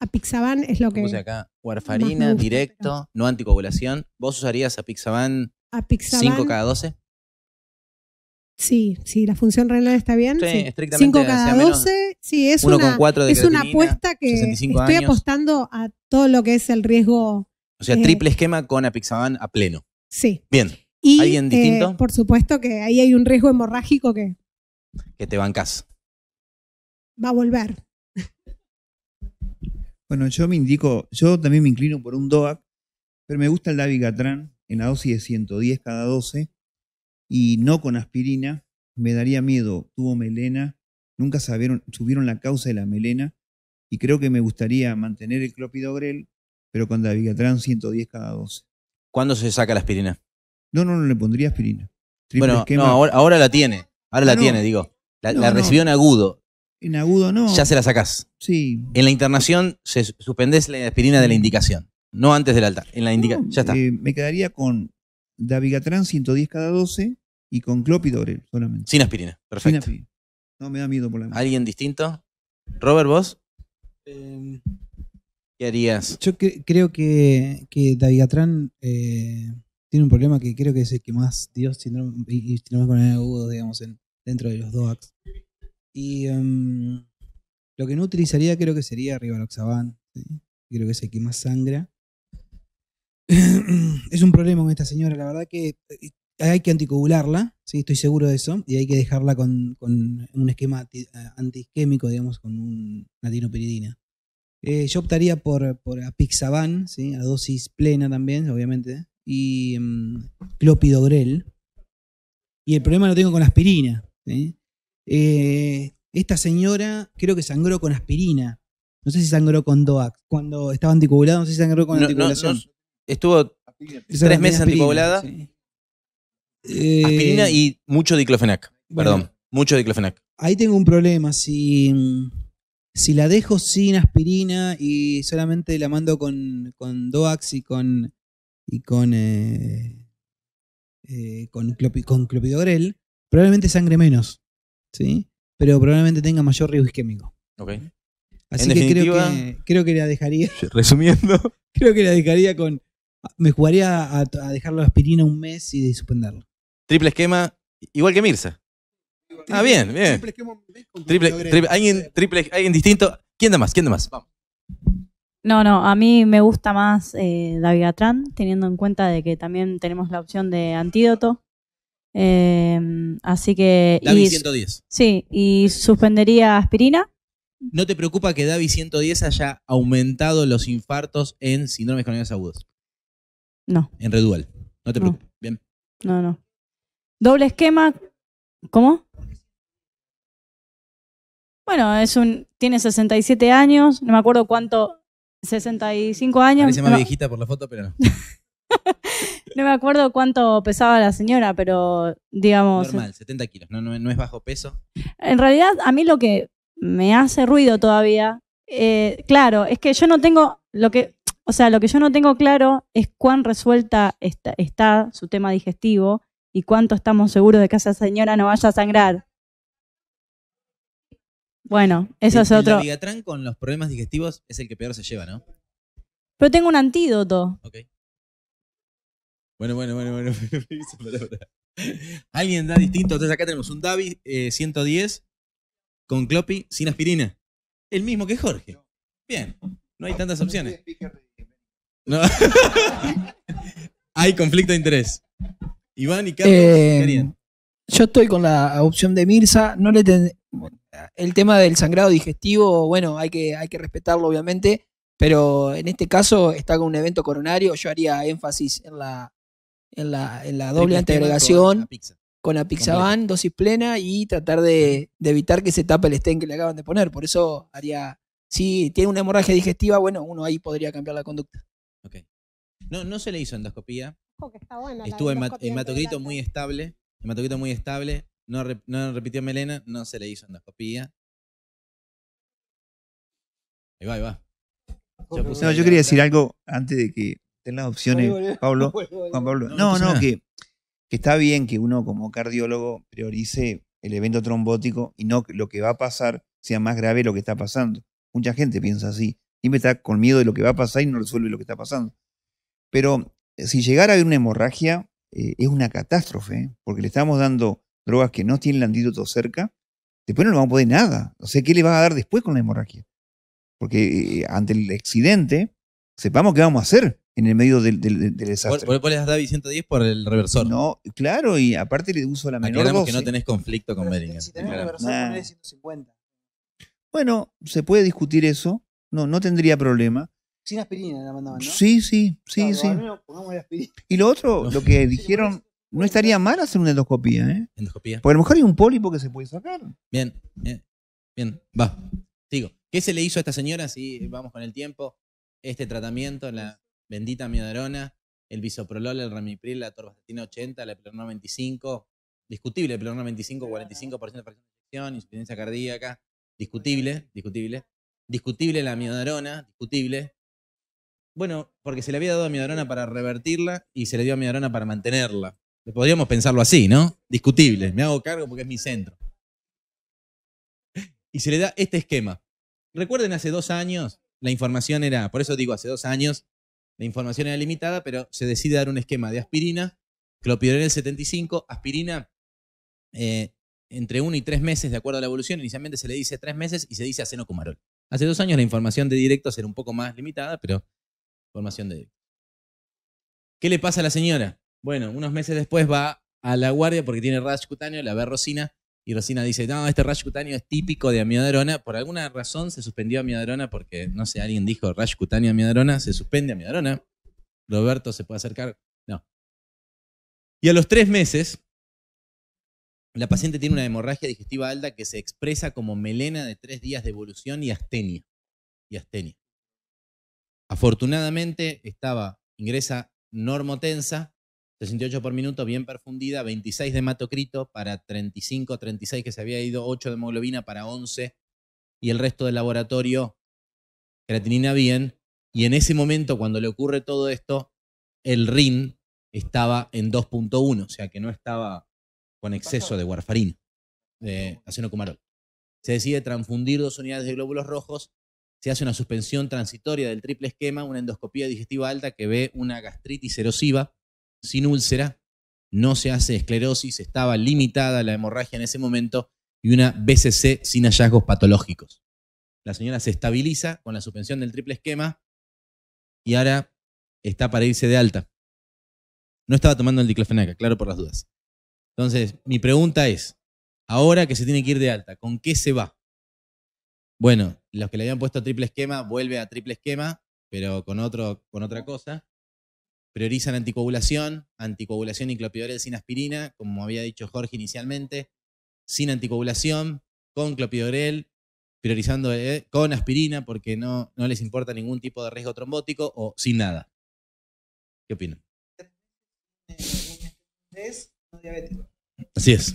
Apixaban es lo que. Puse acá, warfarina, directo, no anticoagulación. ¿Vos usarías Apixaban, 5 cada 12? Sí, sí, la función renal está bien. Sí, estrictamente. 5 cada 12, sí, es, una, es una apuesta que estoy apostando a todo lo que es el riesgo. O sea, eh, triple esquema con apixaban a pleno. Sí. Bien. Y, ¿Alguien eh, distinto? por supuesto que ahí hay un riesgo hemorrágico que. Que te bancas. Va a volver. Bueno, yo me yo también me inclino por un DOAC, pero me gusta el Davigatran en la dosis de 110 cada 12 y no con aspirina. Me daría miedo, tuvo melena, nunca sabieron, subieron la causa de la melena y creo que me gustaría mantener el clopidogrel, pero con Davigatran 110 cada 12. ¿Cuándo se saca la aspirina? No, no, no le pondría aspirina. bueno, no, ahora, la tiene, ahora la tiene, digo. la recibió en agudo. En agudo no. Ya se la sacás. Sí. En la internación se suspende la aspirina de la indicación. No antes del alta. En la indicación ya está. Eh, me quedaría con Davigatran 110 cada 12 y con clopidogrel solamente. Sin aspirina. Perfecto. No me da miedo por la ¿Alguien distinto? Robert, vos. Em, ¿Qué harías? Yo creo que, que Davigatran eh, tiene un problema que creo que es el que más Dios tiene con el agudo, digamos, en, dentro de los DOACs. Y em, lo que no utilizaría creo que sería Rivaloxaban. Creo que es el que más sangra. es un problema con esta señora, la verdad que eh, hay que anticoagularla, ¿sí? estoy seguro de eso, y hay que dejarla con, un esquema eh, antiisquémico, digamos, con una dinopiridina. Eh, yo optaría por, por apixaban, ¿sí? a dosis plena también, obviamente, y em, clopidogrel. Y el problema lo tengo con la aspirina. ¿sí? Eh, esta señora creo que sangró con aspirina. No sé si sangró con DOAC. Cuando estaba anticoagulada, no sé si sangró con estuvo tres meses anticoagulada. Eh, aspirina y mucho diclofenac. perdón, mucho diclofenac. Ahí tengo un problema. Si, si la dejo sin aspirina y solamente la mando con, con DOAX y con. y con. Eh, con clopidogrel, probablemente sangre menos. ¿sí? pero probablemente tenga mayor riesgo isquémico. Así que creo, que creo que la dejaría. Resumiendo. creo que la dejaría con. Me jugaría a, dejarlo de aspirina un mes y de suspenderlo. Triple esquema, igual que Mirza. Ah, bien, bien. Triple esquema triple, alguien, distinto. ¿Quién da más? ¿Quién más? Vamos. No, no, a mí me gusta más eh, David Atrán, teniendo en cuenta de que también tenemos la opción de antídoto. Eh, así que. Davi 110. Sí, y suspendería aspirina. ¿No te preocupa que Davi 110 haya aumentado los infartos en síndromes coronarios agudos? No. En Redual. No te preocupes. Bien. No, no. Doble esquema. ¿Cómo? Bueno, es un. Tiene 67 años. No me acuerdo cuánto. 65 años. Parece más viejita por la foto, pero no. no me acuerdo cuánto pesaba la señora, pero digamos... Normal, 70 kilos, no, es bajo peso. En realidad, a mí lo que me hace ruido todavía, eh, claro, es que yo no tengo lo que... O sea, lo que yo no tengo claro es cuán resuelta está, su tema digestivo y cuánto estamos seguros de que esa señora no vaya a sangrar. Bueno, eso es otro. El con los problemas digestivos es el que peor se lleva, ¿no? Pero tengo un antídoto. Okay. Bueno, bueno, bueno, bueno. Alguien da distinto. Entonces acá tenemos un David eh, 110 con Clopi sin aspirina. El mismo que Jorge. Bien, no hay tantas opciones. hay conflicto de interés. Iván y Carlos. Eh, yo estoy con la opción de Mirza. No le El tema del sangrado digestivo, bueno, hay que, hay que respetarlo, obviamente. Pero en este caso está con un evento coronario. Yo haría énfasis en la en la, en la doble interrogación con, la pixaban dosis plena y tratar de, evitar que se tape el stent que le acaban de poner. Por eso haría, si tiene una hemorragia digestiva, bueno, uno ahí podría cambiar la conducta. Ok. No, no se le hizo endoscopía. Estuvo en hematocrito muy estable, hematocrito muy estable, no, no repitió melena, no se le hizo endoscopía. Ahí va, ahí va. yo quería decir algo antes de que las opciones, Pablo. No, no, que, está bien que uno como cardiólogo priorice el evento trombótico y no lo que va a pasar sea más grave lo que está pasando. Mucha gente piensa así. me está con miedo de lo que va a pasar y no resuelve lo que está pasando. Pero eh, si llegara a haber una hemorragia, eh, es una catástrofe, ¿eh? porque le estamos dando drogas que no tienen el antídoto cerca, después no le vamos a poder nada. O sea, ¿qué le va a dar después con la hemorragia? Porque ante el accidente, sepamos qué vamos a hacer en el medio del, del, del desastre. ¿Vos, vos le 110 por el reversor. No, claro, y aparte le uso la menor que no ¿eh? tenés conflicto con Si tenés reversor, 150. Bueno, se puede discutir eso. No, no tendría problema. Sin aspirina la mandaban, ¿no? Sí, sí, sí, sí. Y lo otro, lo que dijeron, no estaría mal hacer una endoscopía, ¿eh? Endoscopía. Porque a lo mejor hay un pólipo que se puede sacar. Bien, bien, bien. Va, Digo, ¿Qué se le hizo a esta señora? Si vamos con el tiempo. Este tratamiento, la, Bendita miodarona, el Bisoprolol, el Ramipril, la Torvastatina 80, la plurona 25, discutible, plurona 25, 45% de fracción de insuficiencia cardíaca, discutible, discutible. Discutible la miodarona, discutible. Bueno, porque se le había dado a Miodarona para revertirla y se le dio a Miodarona para mantenerla. Podríamos pensarlo así, ¿no? Discutible, me hago cargo porque es mi centro. Y se le da este esquema. Recuerden hace dos años, la información era, por eso digo hace dos años, la información era limitada, pero se decide dar un esquema de aspirina, clopidogrel 75, aspirina eh, entre uno y tres meses, de acuerdo a la evolución. Inicialmente se le dice tres meses y se dice acenocumarol. Hace dos años la información de directo era un poco más limitada, pero información de directo ¿Qué le pasa a la señora? Bueno, unos meses después va a la guardia porque tiene rash cutáneo, la ve y Rosina dice, no, este rash cutáneo es típico de amiodarona. Por alguna razón se suspendió amiodarona porque, no sé, alguien dijo rash cutáneo amiodarona, se suspende amiodarona. Roberto se puede acercar. No. Y a los tres meses, la paciente tiene una hemorragia digestiva alta que se expresa como melena de tres días de evolución y astenia. Y astenia. Afortunadamente estaba, ingresa normotensa, 68 por minuto, bien perfundida, 26 de hematocrito para 35, 36 que se había ido, 8 de hemoglobina para 11 y el resto del laboratorio, creatinina bien. Y en ese momento, cuando le ocurre todo esto, el RIN estaba en 2.1, o sea que no estaba con exceso de warfarina, de acenocumarol. Se decide transfundir dos unidades de glóbulos rojos, se hace una suspensión transitoria del triple esquema, una endoscopía digestiva alta que ve una gastritis erosiva sin úlcera, no se hace esclerosis, estaba limitada la hemorragia en ese momento y una BCC sin hallazgos patológicos. La señora se estabiliza con la suspensión del triple esquema y ahora está para irse de alta. No estaba tomando el diclofenaca, claro por las dudas. Entonces, mi pregunta es, ahora que se tiene que ir de alta, ¿con qué se va? Bueno, los que le habían puesto triple esquema, vuelve a triple esquema, pero con, otro, con otra cosa priorizan anticoagulación, anticoagulación y clopidogrel sin aspirina, como había dicho Jorge inicialmente, sin anticoagulación, con clopidogrel, priorizando eh, con aspirina porque no, no les importa ningún tipo de riesgo trombótico o sin nada. ¿Qué opinan? Es diabético. Así es.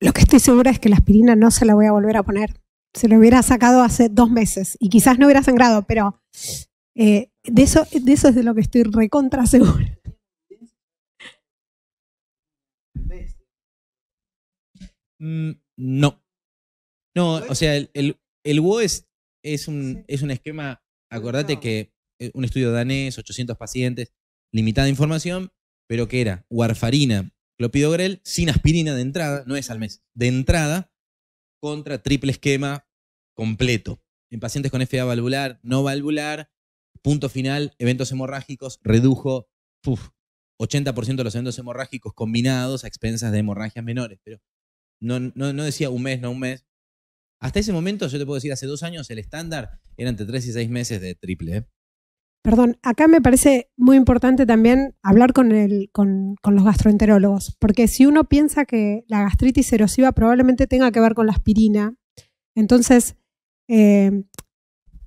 Lo que estoy segura es que la aspirina no se la voy a volver a poner. Se lo hubiera sacado hace dos meses y quizás no hubiera sangrado, pero eh, de, eso, eso es de lo que estoy recontra seguro mm, no. No, o sea, el, el, es, es, un, es un esquema, acordate que eh, un estudio danés, 800 pacientes, limitada información, pero que era warfarina, clopidogrel, sin aspirina de entrada, no es al mes, de entrada, contra triple esquema completo. En pacientes con FA valvular, no valvular, Punto final, eventos hemorrágicos, redujo 80% de los eventos hemorrágicos combinados a expensas de hemorragias menores. Pero no, no, decía un mes, no un mes. Hasta ese momento, yo te puedo decir, hace dos años el estándar era entre tres y seis meses de triple. ¿eh? Perdón, acá me parece muy importante también hablar con, el, con, los gastroenterólogos, porque si uno piensa que la gastritis erosiva probablemente tenga que ver con la aspirina, entonces eh,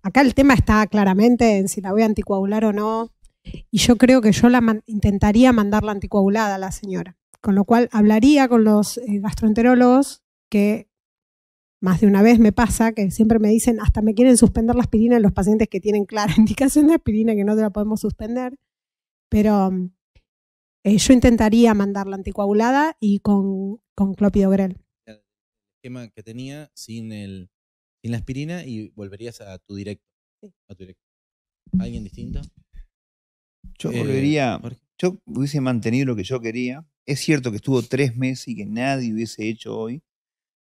acá el tema está claramente en si la voy a anticoagular o no. Y yo creo que yo la intentaría intentaría mandarla anticoagulada a la señora. Con lo cual hablaría con los eh, gastroenterólogos que más de una vez me pasa que siempre me dicen hasta me quieren suspender la aspirina en los pacientes que tienen clara indicación de aspirina que no te la podemos suspender. Pero mm, eh, yo intentaría mandarla anticoagulada y con, con clopidogrel. El esquema que tenía sin el en la aspirina y volverías a tu directo. A tu directo. ¿Alguien distinto? Yo eh, volvería. Yo hubiese mantenido lo que yo quería. Es cierto que estuvo tres meses y que nadie hubiese hecho hoy.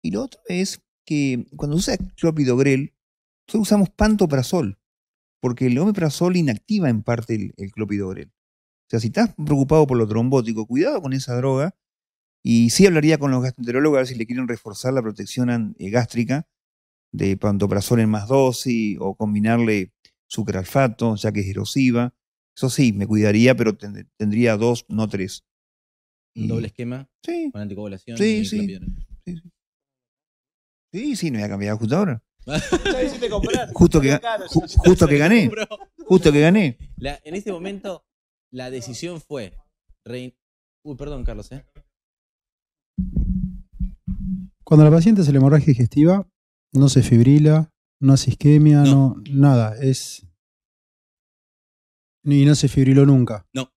Y lo otro es que cuando usas clopidogrel, nosotros usamos pantoprazol, porque el omeprazol inactiva en parte el, el, clopidogrel. O sea, si estás preocupado por lo trombótico, cuidado con esa droga. Y sí hablaría con los gastroenterólogos a ver si le quieren reforzar la protección eh, gástrica, de pantoprazol en más dosis o combinarle sucralfato, ya que es erosiva. Eso sí, me cuidaría, pero tendría dos, no tres. ¿Un doble esquema? Sí. Con anticoagulación sí, sí. sí, sí. no voy a cambiar justo ahora. ya comprar. Justo que, justo que gané. Justo que gané. en este momento, la decisión fue. Uy, perdón, Carlos. ¿eh? Cuando la paciente se le hemorragia digestiva, no se fibrila, no hace isquemia, no, nada. Es. Y no se fibriló nunca. No.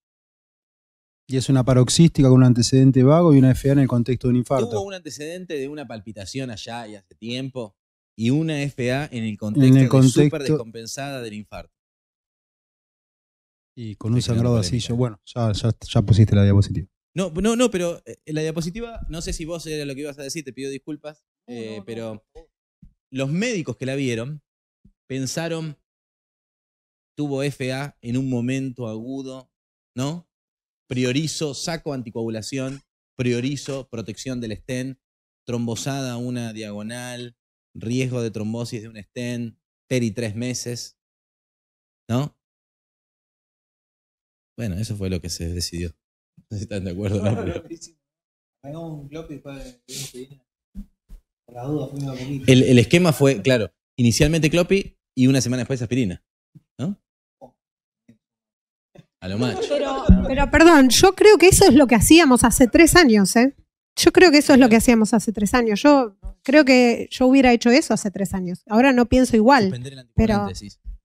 Y es una paroxística con un antecedente vago y una FA en el contexto de un infarto. Tuvo un antecedente de una palpitación allá y hace tiempo y una FA en el contexto, en de descompensada del infarto. Y con un sangrado así, ¿eh? bueno, ya, pusiste la diapositiva. No, no, no, pero eh, la diapositiva, no sé si vos era lo que ibas a decir, te pido disculpas, eh, pero los médicos que la vieron pensaron, tuvo FA en un momento agudo, ¿no? Priorizo, saco anticoagulación, priorizo protección del estén, trombosada una diagonal, riesgo de trombosis de un estén, peri tres meses, ¿no? Bueno, eso fue lo que se decidió. No están de acuerdo, el, esquema fue, claro, inicialmente Clopi y una semana después aspirina, ¿no? A lo Pero, perdón, yo creo que eso es lo que hacíamos hace tres años, ¿eh? Yo creo que eso es lo que hacíamos hace tres años. Yo creo que yo hubiera hecho eso hace tres años. Ahora no pienso igual. pero,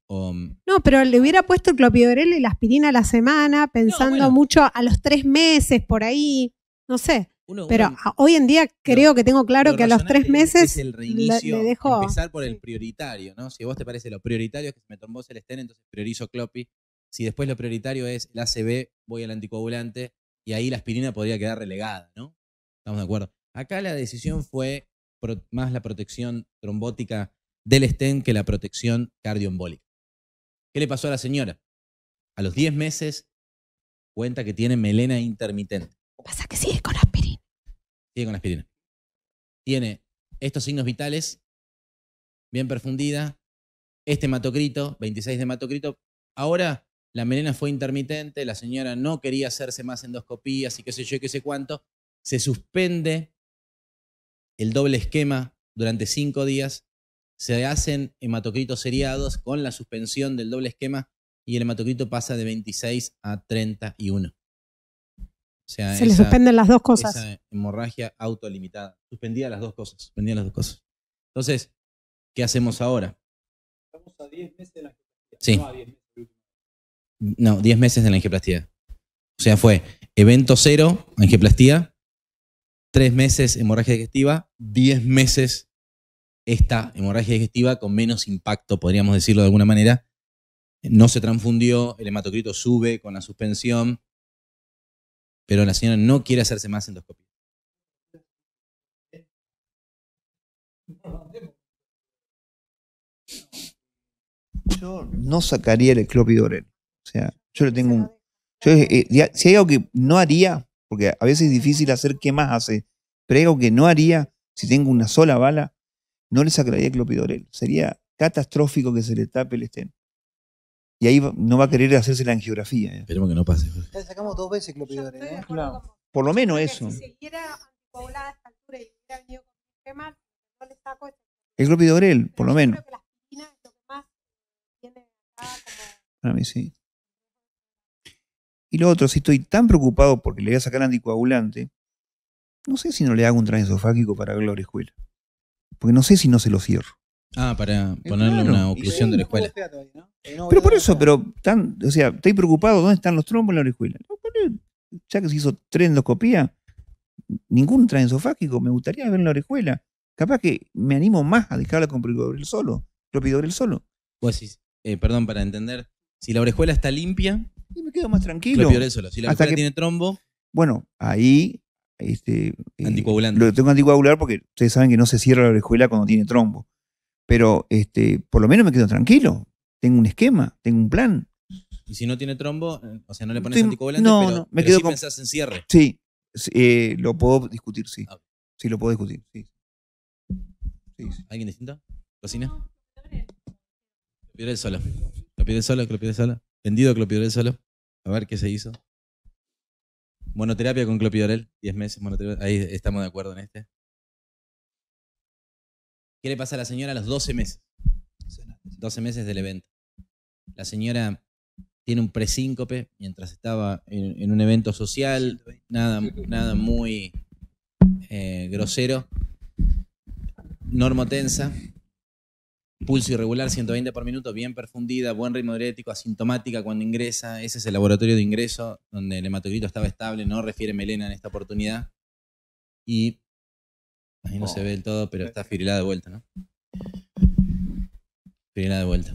mm, no, pero le hubiera puesto el clopidogrel y la aspirina a la semana, pensando mucho a los tres meses por ahí. No sé. Pero hoy en día creo que tengo claro que a los tres meses el dejo... empezar por el prioritario, ¿no? Si a vos te parece lo prioritario es que se me tomó estén entonces priorizo Clopi. Si después lo prioritario es el ACB, voy al anticoagulante y ahí la aspirina podría quedar relegada, ¿no? Estamos de acuerdo. Acá la decisión fue más la protección trombótica del estén que la protección cardioembólica. ¿Qué le pasó a la señora? A los diez meses cuenta que tiene melena intermitente. Pasa que sigue con aspirina. Sigue con aspirina. Tiene estos signos vitales, bien perfundida, este hematocrito, 26 de hematocrito. Ahora la melena fue intermitente, la señora no quería hacerse más endoscopías y qué sé yo qué sé cuánto. Se suspende el doble esquema durante cinco días. Se hacen hematocritos seriados con la suspensión del doble esquema y el hematocrito pasa de 26 a 31 se le suspenden las dos cosas. hemorragia autolimitada. Suspendía las dos cosas. las dos cosas. Entonces, ¿qué hacemos ahora? Estamos a 10 meses de la angioplastia. Sí. No, meses. No, de la angioplastia. O sea, fue evento cero, angioplastía, 3 meses hemorragia digestiva, 10 meses esta hemorragia digestiva con menos impacto, podríamos decirlo de alguna manera. No se transfundió, el hematocrito sube con la suspensión, pero la señora no quiere hacerse más endoscopía. Yo no sacaría el clopidorel. O sea, yo le tengo un. Eh, eh, si hay algo que no haría, porque a veces es difícil hacer qué más hace, pero hay algo que no haría si tengo una sola bala, no le sacaría el clopidorel. Sería catastrófico que se le tape el estén y ahí no va a querer hacerse la angiografía. ¿eh? Esperemos que no pase. Ya sacamos dos veces clopidogrel. ¿eh? Por lo menos eso. Si a El clopidogrel, por lo menos. mí sí. Y lo otro, si estoy tan preocupado porque le voy a sacar anticoagulante, no sé si no le hago un transesofágico para Gloria Escuela. Porque no sé si no se lo cierro. Ah, para eh, ponerle una oclusión de la escuela. pero por eso, pero tan, o sea, estoy preocupado, ¿dónde están los trombos en la orejuela? ya que se hizo tres endoscopías, ningún transesofágico, me gustaría ver en la orejuela. Capaz que me animo más a dejarla con el solo, solo. Pues perdón, para entender, si la orejuela está limpia... Y me quedo más tranquilo. solo, si la orejuela tiene trombo... Bueno, ahí... Este, eh, Anticoagulante. Lo tengo que anticoagular porque ustedes saben que no se cierra la orejuela cuando tiene trombo pero este, por lo menos me quedo tranquilo. Tengo un esquema, tengo un plan. Y si no tiene trombo, eh, o sea, no le pones Estoy, no, pero, no, me quedo con, pensás en cierre. Eh, ah. Sí, lo puedo discutir, sí. Sí, lo puedo discutir, sí. ¿Alguien distinto? ¿Cocina? Clopiorel solo. Clopiorel solo, Clopiorel solo. Vendido Clopidorel solo. A ver qué se hizo. Monoterapia con Clopiorel, 10 meses monoterapia. Ahí estamos de acuerdo en este. ¿Qué le pasa a la señora a los 12 meses? 12 meses del evento. La señora tiene un presíncope mientras estaba en, un evento social, nada, nada muy eh, grosero. Normotensa, pulso irregular, 120 por minuto, bien perfundida, buen ritmo diurético, asintomática cuando ingresa. Ese es el laboratorio de ingreso donde el hematocrito estaba estable, no refiere melena en esta oportunidad. Y Ahí no se oh. ve el todo, pero está firilada de vuelta, ¿no? Firilada de vuelta.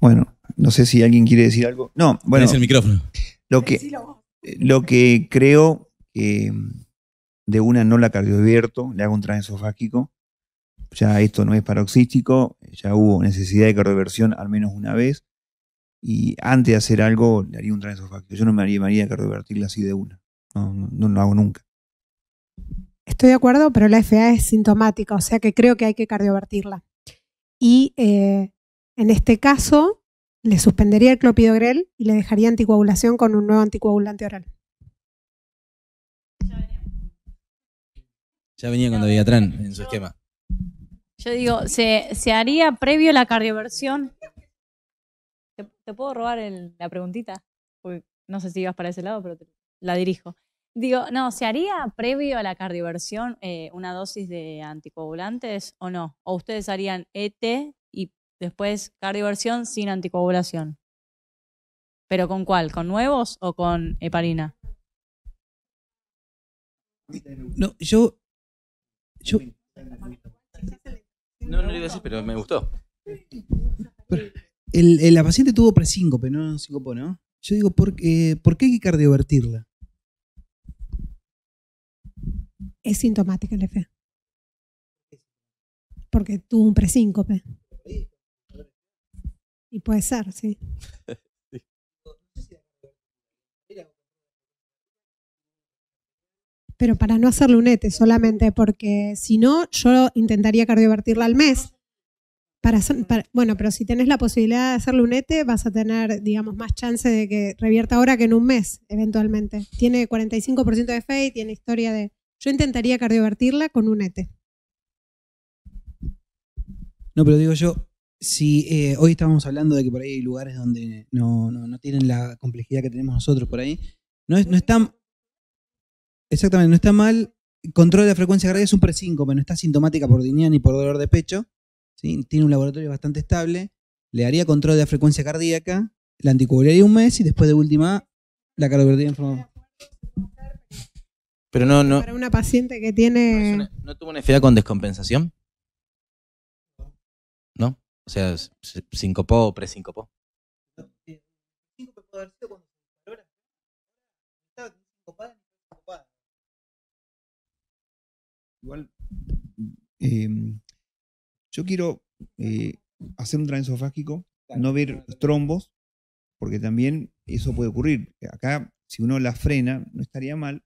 Bueno, no sé si alguien quiere decir algo. No, bueno. Es el micrófono. Lo que, eh, lo que creo que mm, de una no la cardioverto, le hago un transesofágico. Ya esto no es paroxístico, eh, ya hubo necesidad de cardioversión al menos una vez. Y antes de hacer algo, le haría un transesofágico. Yo no me haría, me haría así de una no, no lo hago nunca. Estoy de acuerdo, pero la FA es sintomática, o sea que creo que hay que cardiovertirla. Y eh, en este caso, le suspendería el clopidogrel y le dejaría anticoagulación con un nuevo anticoagulante oral. Ya venía cuando había Tran en su esquema. Yo digo, ¿se, haría previo la cardioversión? ¿Te, puedo robar la preguntita? no sé si ibas para ese lado, pero la dirijo. Digo, no, ¿se haría previo a la cardioversión eh, una dosis de anticoagulantes o no? ¿O ustedes harían ET y después cardioversión sin anticoagulación? ¿Pero con cuál? ¿Con nuevos o con heparina? No, yo. No, no lo iba a decir, pero me gustó. El, la paciente tuvo presíncope, no síncope, ¿no? Yo digo, ¿por, ¿por qué hay que cardiovertirla? es sintomática el FE. Porque tuvo un presíncope. Y puede ser, sí. Pero para no hacer lunete solamente, porque si no, yo intentaría cardiovertirla al mes. Para, bueno, pero si tenés la posibilidad de hacer lunete, vas a tener, digamos, más chance de que revierta ahora que en un mes, eventualmente. Tiene 45% de fe y tiene historia de yo intentaría cardiovertirla con un ET. No, pero digo yo, si eh, hoy estábamos hablando de que por ahí hay lugares donde no, tienen la complejidad que tenemos nosotros por ahí, no, no está... Exactamente, no está mal. Control de la frecuencia cardíaca es un presíncope, no está sintomática por dignidad ni por dolor de pecho. ¿sí? Tiene un laboratorio bastante estable. Le haría control de la frecuencia cardíaca, la anticoagularía un mes y después de última la cardiovertiría en forma pero no, no. Para una paciente que tiene. ¿No, tuvo una enfermedad con descompensación? ¿No? O sea, sincopó o presincopó. Igual, em, yo quiero eh, hacer un transesofágico, no ver trombos, porque también eso puede ocurrir. Acá, si uno la frena, no estaría mal,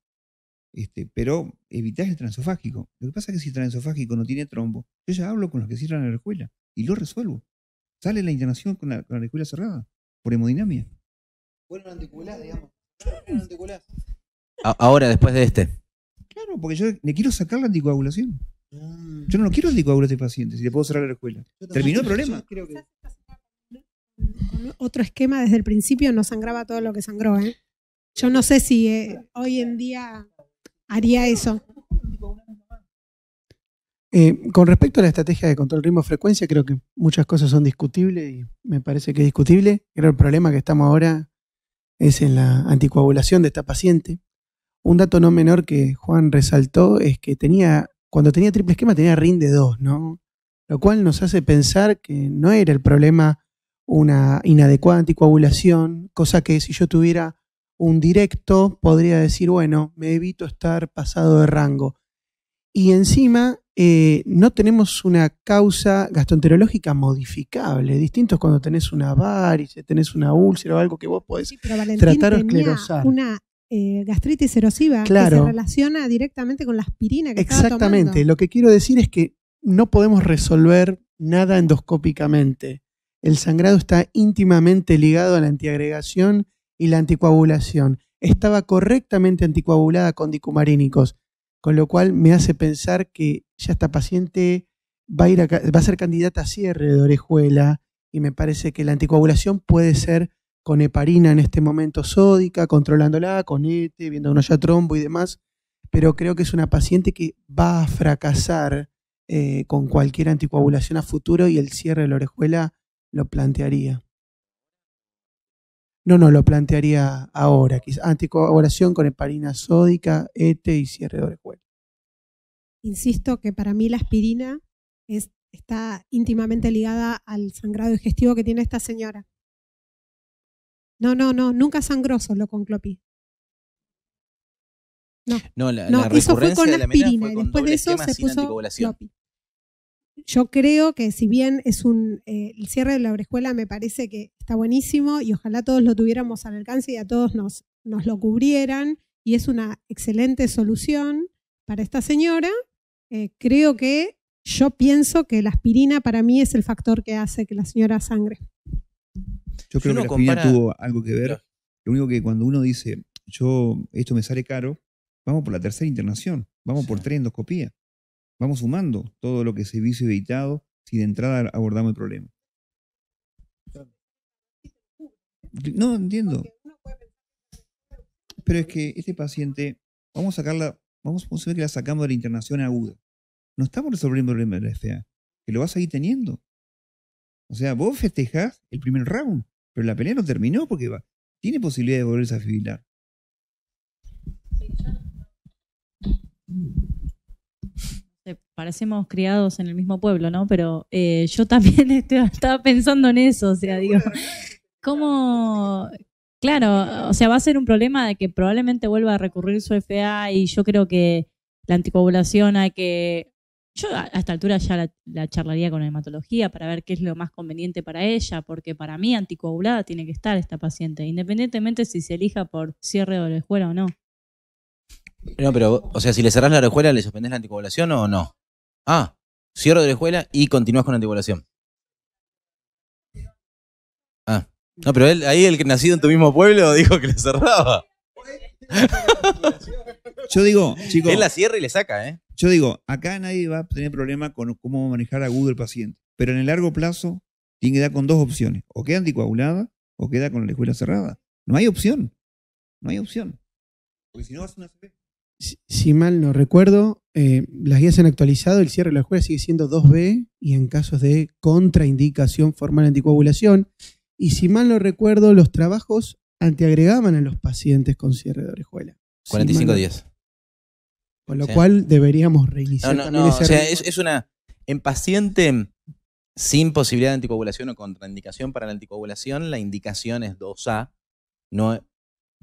este, pero evitás el transofágico. Lo que pasa es que si el transofágico no tiene trombo, yo ya hablo con los que cierran la escuela y lo resuelvo. Sale la internación con la, con cerrada, por hemodinamia. Bueno, anticulás, digamos. Ahora, después de este. Claro, porque yo le quiero sacar la anticoagulación. Mm. Yo no lo quiero anticoagular a este paciente, si le puedo cerrar la escuela. Terminó el problema. otro esquema desde el principio no sangraba todo lo que sangró. ¿eh? Yo no sé si eh, hoy en día haría eso. Eh, con respecto a la estrategia de control ritmo-frecuencia, creo que muchas cosas son discutibles y me parece que es discutible. Creo que el problema que estamos ahora es en la anticoagulación de esta paciente. Un dato no menor que Juan resaltó es que tenía, cuando tenía triple esquema tenía RIN de 2, ¿no? Lo cual nos hace pensar que no era el problema una inadecuada anticoagulación, cosa que si yo tuviera un directo, podría decir, bueno, me evito estar pasado de rango. Y encima eh, no tenemos una causa gastroenterológica modificable. Distinto cuando tenés una varice, tenés una úlcera o algo que vos podés tratar esclerosar. Una eh, gastritis erosiva que se relaciona directamente con la aspirina que Exactamente. Lo que quiero decir es que no podemos resolver nada endoscópicamente. El sangrado está íntimamente ligado a la antiagregación y la anticoagulación. Estaba correctamente anticoagulada con dicumarínicos, con lo cual me hace pensar que ya esta paciente va a, ir va a ser candidata a cierre de orejuela y me parece que la anticoagulación puede ser con heparina en este momento sódica, controlándola, con ETE, viendo uno ya trombo y demás, pero creo que es una paciente que va a fracasar eh, con cualquier anticoagulación a futuro y el cierre de la orejuela lo plantearía. No, no, lo plantearía ahora, quizás anticoagulación ah, con heparina sódica, ETE y cierre de orejuela. Insisto que para mí la aspirina está íntimamente ligada al sangrado digestivo que tiene esta señora. No, no, no, nunca sangroso lo con clopi. No, no, la, la eso fue con aspirina y después de eso se puso yo creo que si bien es un eh, el cierre de la obrescuela me parece que está buenísimo y ojalá todos lo tuviéramos al alcance y a todos nos, nos lo cubrieran y es una excelente solución para esta señora, eh, creo que yo pienso que la aspirina para mí es el factor que hace que la señora sangre. Yo creo que la tuvo algo que ver. Lo único que cuando uno dice, yo, esto me sale caro, vamos por la tercera internación, vamos por tres endoscopías. Vamos sumando todo lo que se vio evitado si de entrada abordamos el problema. No, entiendo. Pero es que este paciente, vamos a sacarla, vamos a suponer que la sacamos de la internación aguda. No estamos resolviendo el problema de la FA, que lo vas a seguir teniendo. O sea, vos festejás el primer round, pero la pelea no terminó porque va, tiene posibilidad de volverse a fibrilar. Eh, parecemos criados en el mismo pueblo, ¿no? Pero eh, yo también este, estaba pensando en eso, o sea, digo, ¿cómo? Claro, o sea, va a ser un problema de que probablemente vuelva a recurrir su FA y yo creo que la anticoagulación hay que... Yo a, esta altura ya la, charlaría con hematología para ver qué es lo más conveniente para ella, porque para mí anticoagulada tiene que estar esta paciente, independientemente si se elija por cierre de escuela o no. No, pero, o sea, si le cerrás la orejuela, ¿le suspendés la anticoagulación o no? Ah, cierro de orejuela y continúas con la anticoagulación. Ah, no, pero él, ahí el que nacido en tu mismo pueblo dijo que le cerraba. Yo digo, chicos. Él la cierra y le saca, ¿eh? Yo digo, acá nadie va a tener problema con cómo manejar agudo el paciente. Pero en el largo plazo, tiene que dar con dos opciones. O queda anticoagulada o queda con la orejuela cerrada. No hay opción. No hay opción. Porque si no vas a una si mal no recuerdo, eh, las guías han actualizado, el cierre de la escuela sigue siendo 2B y en casos de contraindicación formal anticoagulación. Y si mal no recuerdo, los trabajos antiagregaban a los pacientes con cierre de orejuela. 45 días. Con lo cual deberíamos reiniciar. No, no, no o sea, es, una. En paciente sin posibilidad de anticoagulación o contraindicación para la anticoagulación, la indicación es 2A, no,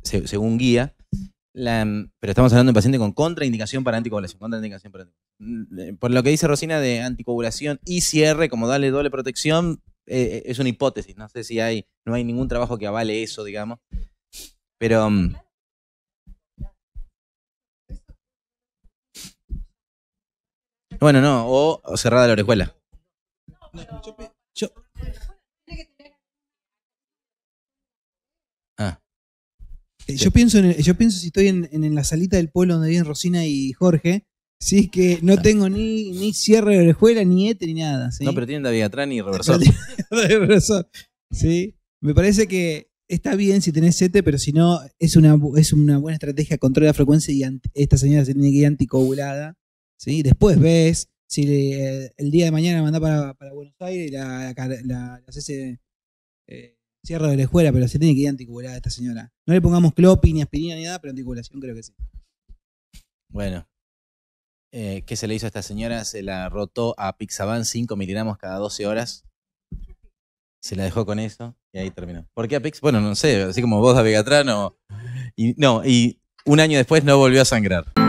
según guía pero estamos hablando de un paciente con contraindicación para anticoagulación. Contraindicación mm, eh, Por lo que dice Rosina de anticoagulación y cierre, como darle doble protección, eh, eh, es una hipótesis. No sé si hay, no hay ningún trabajo que avale eso, digamos. Pero. Mm, bueno, no, o, cerrada la orejuela. Yo pienso yo pienso si estoy en, la salita del pueblo donde viven Rosina y Jorge, si es que no tengo ni, cierre de orejuela, ni ete, ni nada. No, pero tienen ni reversor. sí. Me parece que está bien si tenés ete, pero si no, es una, es una buena estrategia control de la frecuencia y esta señora se tiene que ir anticobulada. ¿sí? Después ves si eh, el día de mañana mandás para, para Buenos Aires y la, la, eh, Cierro de la escuela, pero se tiene que ir a esta señora. No le pongamos clopi, ni aspirina, ni nada, pero anticulación creo que sí. Bueno. Eh, ¿Qué se le hizo a esta señora? Se la rotó a Pixaban 5 miligramos cada 12 horas. Se la dejó con eso y ahí terminó. ¿Por qué a Pix? Bueno, no sé, así como vos a Vegatrano. Y, no, y un año después no volvió a sangrar.